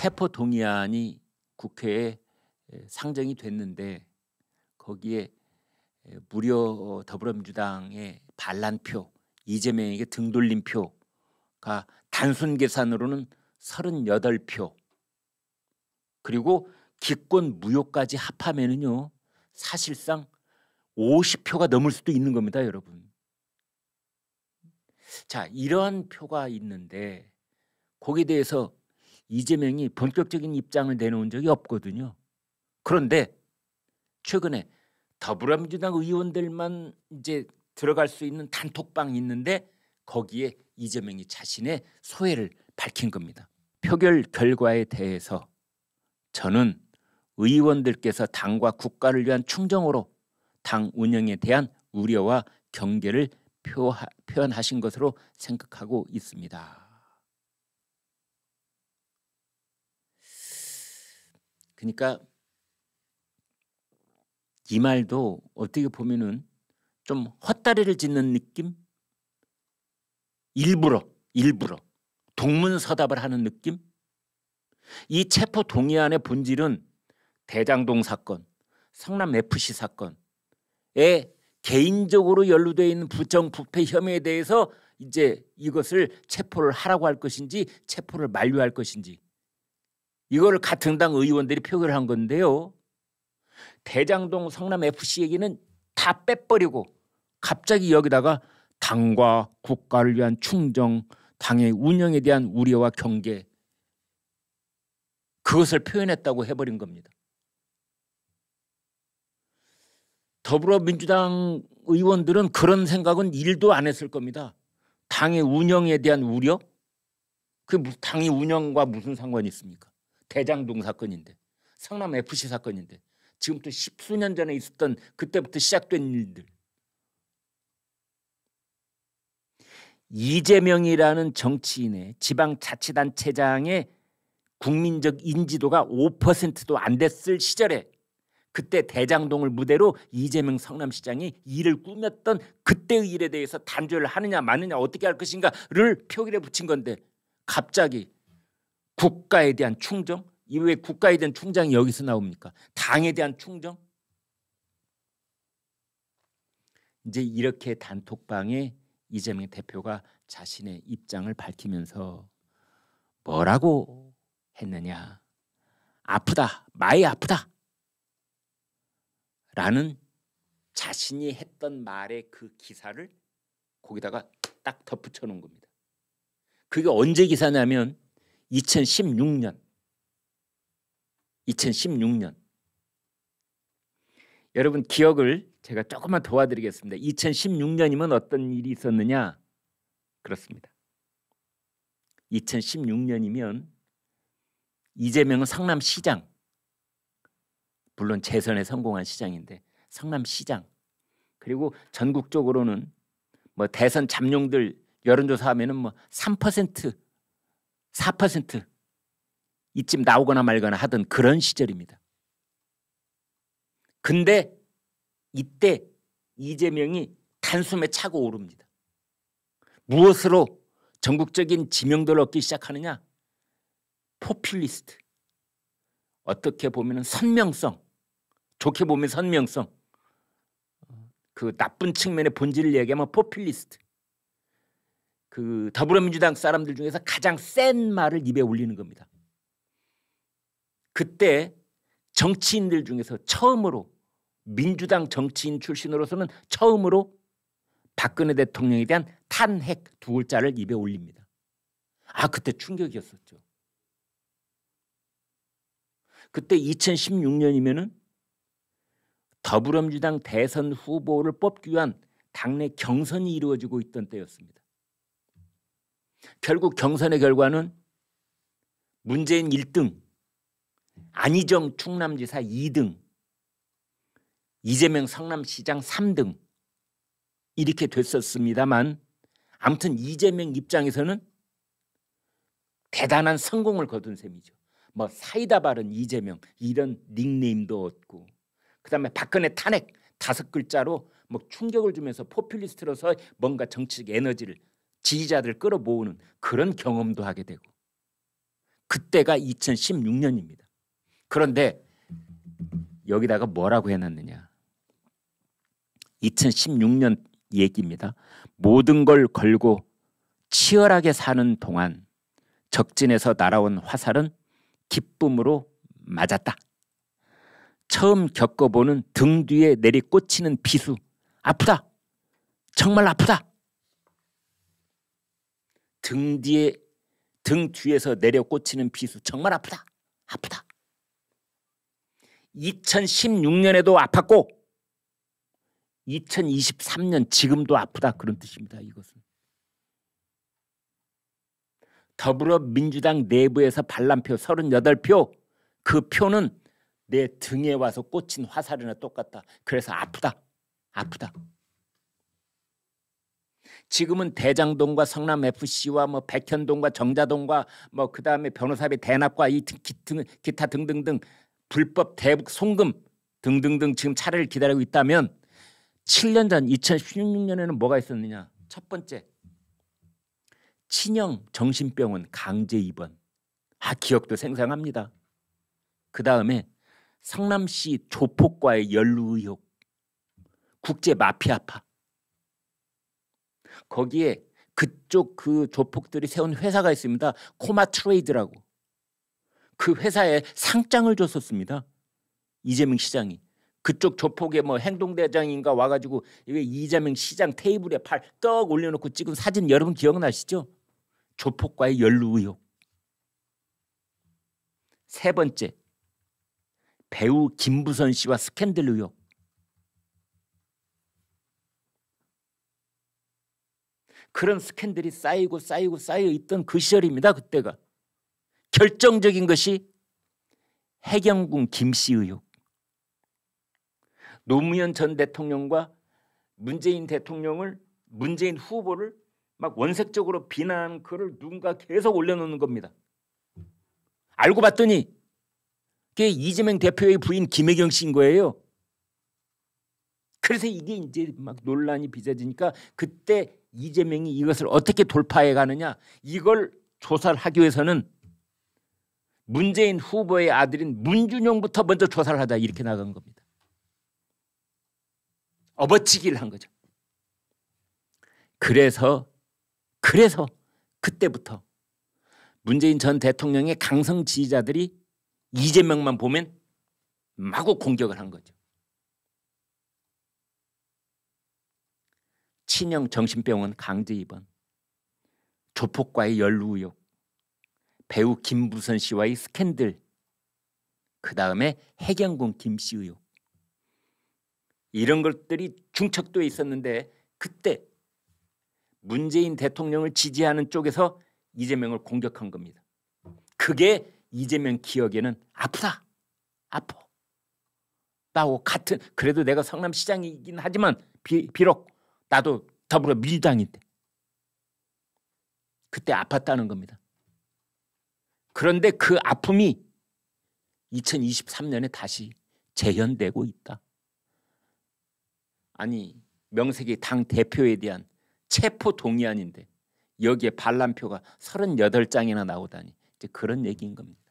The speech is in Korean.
체포 동의안이 국회에 상정이 됐는데 거기에 무려 어, 더불어민주당의 반란표 이재명에게 등돌림표가 단순 계산으로는 38표 그리고 기권 무효까지 합하면은요 사실상 50표가 넘을 수도 있는 겁니다 여러분 자 이러한 표가 있는데 거기에 대해서 이재명이 본격적인 입장을 내놓은 적이 없거든요. 그런데 최근에 더불어민주당 의원들만 이제 들어갈 수 있는 단톡방이 있는데 거기에 이재명이 자신의 소회를 밝힌 겁니다. 표결 결과에 대해서 저는 의원들께서 당과 국가를 위한 충정으로 당 운영에 대한 우려와 경계를 표현하신 것으로 생각하고 있습니다. 그러니까 이 말도 어떻게 보면은 좀 헛다리를 짓는 느낌? 일부러 일부러 동문서답을 하는 느낌? 이 체포 동의안의 본질은 대장동 사건, 성남 FC 사건에 개인적으로 연루되어 있는 부정부패 혐의에 대해서 이제 이것을 체포를 하라고 할 것인지 체포를 만료할 것인지 이걸 같은 당 의원들이 표결을 한 건데요. 대장동 성남 FC 얘기는 다 빼버리고 갑자기 여기다가 당과 국가를 위한 충정, 당의 운영에 대한 우려와 경계 그것을 표현했다고 해버린 겁니다. 더불어민주당 의원들은 그런 생각은 일도 안 했을 겁니다. 당의 운영에 대한 우려? 그 당의 운영과 무슨 상관이 있습니까? 대장동 사건인데 성남 FC 사건인데 지금부터 십수년 전에 있었던 그때부터 시작된 일들 이재명이라는 정치인의 지방자치단체장의 국민적 인지도가 5%도 안 됐을 시절에 그때 대장동을 무대로 이재명 성남시장이 일을 꾸몄던 그때의 일에 대해서 단죄를 하느냐 마느냐 어떻게 할 것인가를 표기에 붙인 건데 갑자기 국가에 대한 충정? 이외에 국가에 대한 충정이 여기서 나옵니까? 당에 대한 충정? 이제 이렇게 단톡방에 이재명 대표가 자신의 입장을 밝히면서 뭐라고 했느냐? 아프다, 많이 아프다. 라는 자신이 했던 말의 그 기사를 거기다가 딱 덧붙여 놓은 겁니다. 그게 언제 기사냐면 2016년 2016년 여러분 기억을 제가 조금만 도와드리겠습니다. 2016년이면 어떤 일이 있었느냐? 그렇습니다. 2016년이면 이재명은 성남시장 물론 재선에 성공한 시장인데 성남시장 그리고 전국적으로는 뭐 대선 잠룡들 여론조사하면뭐3% 4% 이쯤 나오거나 말거나 하던 그런 시절입니다. 근데 이때 이재명이 단숨에 차고 오릅니다. 무엇으로 전국적인 지명도를 얻기 시작하느냐? 포퓰리스트. 어떻게 보면 선명성. 좋게 보면 선명성. 그 나쁜 측면의 본질을 얘기하면 포퓰리스트. 그 더불어민주당 사람들 중에서 가장 센 말을 입에 올리는 겁니다. 그때 정치인들 중에서 처음으로 민주당 정치인 출신으로서는 처음으로 박근혜 대통령에 대한 탄핵 두 글자를 입에 올립니다. 아 그때 충격이었었죠. 그때 2016년이면은 더불어민주당 대선 후보를 뽑기 위한 당내 경선이 이루어지고 있던 때였습니다. 결국 경선의 결과는 문재인 1등, 안희정 충남지사 2등, 이재명 성남시장 3등 이렇게 됐었습니다만 아무튼 이재명 입장에서는 대단한 성공을 거둔 셈이죠. 뭐 사이다 바른 이재명 이런 닉네임도 얻고 그다음에 박근혜 탄핵 다섯 글자로 뭐 충격을 주면서 포퓰리스트로서 뭔가 정치적 에너지를 지지자들 끌어 모으는 그런 경험도 하게 되고 그때가 2016년입니다. 그런데 여기다가 뭐라고 해놨느냐. 2016년 얘기입니다. 모든 걸 걸고 치열하게 사는 동안 적진에서 날아온 화살은 기쁨으로 맞았다. 처음 겪어보는 등 뒤에 내리꽂히는 비수. 아프다. 정말 아프다. 등 뒤에 등 뒤에서 내려 꽂히는 비수 정말 아프다. 아프다. 2016년에도 아팠고 2023년 지금도 아프다 그런 뜻입니다. 이것은 더불어민주당 내부에서 반란표 38표 그 표는 내 등에 와서 꽂힌 화살이나 똑같다. 그래서 아프다. 아프다. 지금은 대장동과 성남 FC와 뭐 백현동과 정자동과 뭐 그다음에 변호사비 대납과 이 등, 기타 등등등 불법 대북 송금 등등등 지금 차례를 기다리고 있다면 7년 전 2016년에는 뭐가 있었느냐? 첫 번째 친형 정신병원 강제 입원. 아 기억도 생생합니다. 그 다음에 성남시 조폭과의 연루 의혹, 국제 마피아파, 거기에 그쪽 그 조폭들이 세운 회사가 있습니다. 코마 트레이드라고. 그 회사에 상장을 줬었습니다. 이재명 시장이. 그쪽 조폭의 뭐 행동대장인가 와가지고 이 이재명 시장 테이블에 팔 떡 올려놓고 찍은 사진 여러분 기억나시죠? 조폭과의 연루 의혹. 세 번째 배우 김부선 씨와 스캔들 의혹. 그런 스캔들이 쌓이고 쌓이고 쌓여 있던 그 시절입니다. 그때가 결정적인 것이 해경군 김씨 의혹 노무현 전 대통령과 문재인 대통령을 문재인 후보를 막 원색적으로 비난 글을 누군가 계속 올려놓는 겁니다. 알고 봤더니 그게 이재명 대표의 부인 김혜경 씨인 거예요. 그래서 이게 이제 막 논란이 빚어지니까 그때 이재명이 이것을 어떻게 돌파해 가느냐 이걸 조사를 하기 위해서는 문재인 후보의 아들인 문준용부터 먼저 조사를 하자 이렇게 나간 겁니다. 업어치기를 한 거죠. 그래서 그래서 그때부터 문재인 전 대통령의 강성 지지자들이 이재명만 보면 마구 공격을 한 거죠. 친형 정신병원 강제 입원, 조폭과의 연루 의혹, 배우 김부선 씨와의 스캔들, 그 다음에 해경군 김씨 의혹 이런 것들이 중첩도에 있었는데 그때 문재인 대통령을 지지하는 쪽에서 이재명을 공격한 겁니다. 그게 이재명 기억에는 아프다, 아퍼. 나고 같은 그래도 내가 성남시장이긴 하지만 비, 비록 나도 더불어민주당인데 그때 아팠다는 겁니다. 그런데 그 아픔이 2023년에 다시 재현되고 있다. 아니 명색이 당 대표에 대한 체포 동의안인데 여기에 반란표가 38장이나 나오다니 이제 그런 얘기인 겁니다.